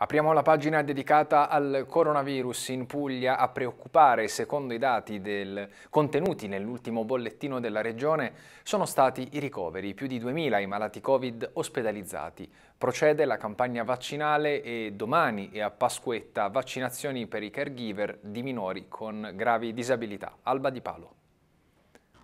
Apriamo la pagina dedicata al coronavirus in Puglia a preoccupare, secondo i dati del... contenuti nell'ultimo bollettino della regione, sono stati i ricoveri, più di 2.000 i malati Covid ospedalizzati. Procede la campagna vaccinale e domani e a Pasquetta vaccinazioni per i caregiver di minori con gravi disabilità. Alba Di Palo.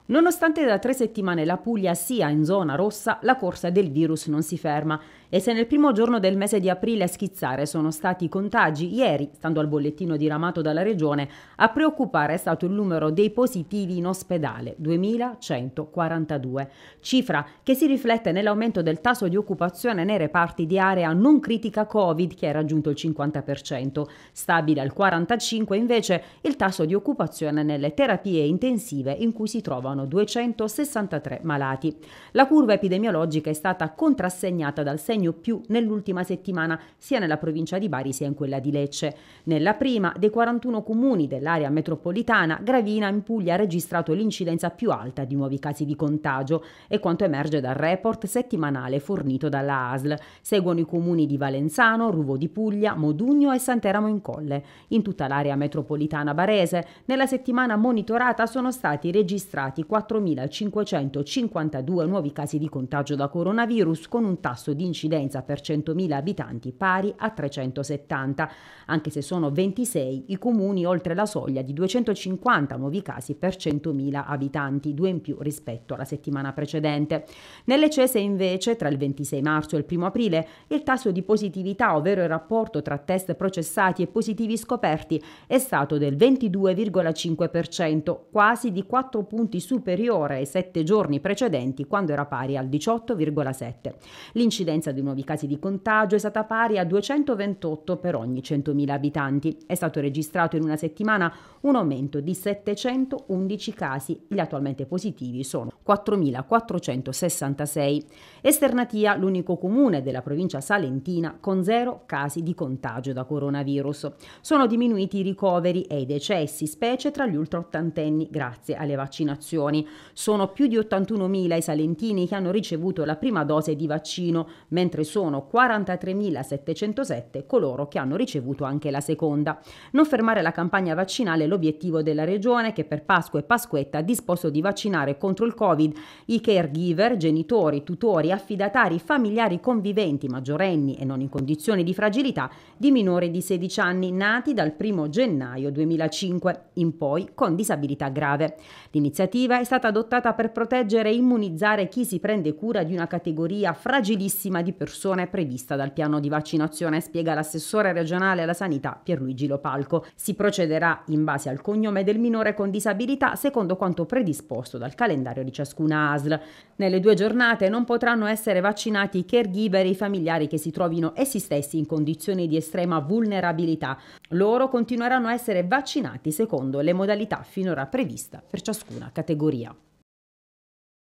Nonostante da tre settimane la Puglia sia in zona rossa, la corsa del virus non si ferma e se nel primo giorno del mese di aprile a schizzare sono stati i contagi, ieri, stando al bollettino diramato dalla regione, a preoccupare è stato il numero dei positivi in ospedale, 2142, cifra che si riflette nell'aumento del tasso di occupazione nei reparti di area non critica Covid che ha raggiunto il 50%, stabile al 45 invece il tasso di occupazione nelle terapie intensive in cui si trovano sono 263 malati. La curva epidemiologica è stata contrassegnata dal segno più nell'ultima settimana sia nella provincia di Bari sia in quella di Lecce. Nella prima dei 41 comuni dell'area metropolitana, Gravina in Puglia ha registrato l'incidenza più alta di nuovi casi di contagio e quanto emerge dal report settimanale fornito dalla ASL. Seguono i comuni di Valenzano, Ruvo di Puglia, Modugno e Santeramo in Colle. In tutta l'area metropolitana barese, nella settimana monitorata sono stati registrati 4.552 nuovi casi di contagio da coronavirus con un tasso di incidenza per 100.000 abitanti pari a 370, anche se sono 26 i comuni oltre la soglia di 250 nuovi casi per 100.000 abitanti, due in più rispetto alla settimana precedente. Nelle Cese invece, tra il 26 marzo e il 1 aprile, il tasso di positività, ovvero il rapporto tra test processati e positivi scoperti, è stato del 22,5%, quasi di 4 punti su superiore ai 7 giorni precedenti quando era pari al 18,7. L'incidenza di nuovi casi di contagio è stata pari a 228 per ogni 100.000 abitanti. È stato registrato in una settimana un aumento di 711 casi. Gli attualmente positivi sono 4.466. Esternatia, l'unico comune della provincia salentina con zero casi di contagio da coronavirus. Sono diminuiti i ricoveri e i decessi, specie tra gli ultraottantenni, grazie alle vaccinazioni vaccinazioni. Sono più di 81.000 i salentini che hanno ricevuto la prima dose di vaccino, mentre sono 43.707 coloro che hanno ricevuto anche la seconda. Non fermare la campagna vaccinale è l'obiettivo della Regione che per Pasqua e Pasquetta ha disposto di vaccinare contro il Covid i caregiver, genitori, tutori, affidatari, familiari conviventi, maggiorenni e non in condizioni di fragilità di minori di 16 anni nati dal 1 gennaio 2005 in poi con disabilità grave. L'iniziativa normativa è stata adottata per proteggere e immunizzare chi si prende cura di una categoria fragilissima di persone prevista dal piano di vaccinazione, spiega l'assessore regionale alla sanità Pierluigi Lopalco. Si procederà in base al cognome del minore con disabilità secondo quanto predisposto dal calendario di ciascuna ASL. Nelle due giornate non potranno essere vaccinati i caregiver e i familiari che si trovino essi stessi in condizioni di estrema vulnerabilità. Loro continueranno a essere vaccinati secondo le modalità finora previste per ciascuna categoria. categoria.